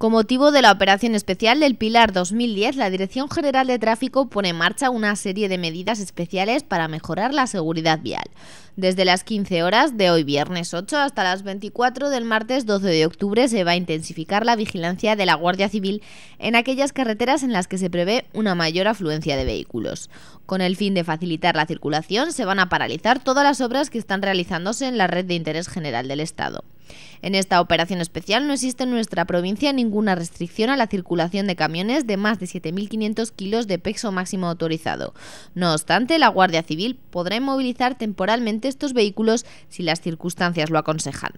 Con motivo de la operación especial del Pilar 2010, la Dirección General de Tráfico pone en marcha una serie de medidas especiales para mejorar la seguridad vial. Desde las 15 horas de hoy viernes 8 hasta las 24 del martes 12 de octubre se va a intensificar la vigilancia de la Guardia Civil en aquellas carreteras en las que se prevé una mayor afluencia de vehículos. Con el fin de facilitar la circulación se van a paralizar todas las obras que están realizándose en la red de interés general del Estado. En esta operación especial no existe en nuestra provincia ninguna restricción a la circulación de camiones de más de 7.500 kilos de peso máximo autorizado. No obstante, la Guardia Civil podrá inmovilizar temporalmente estos vehículos si las circunstancias lo aconsejan.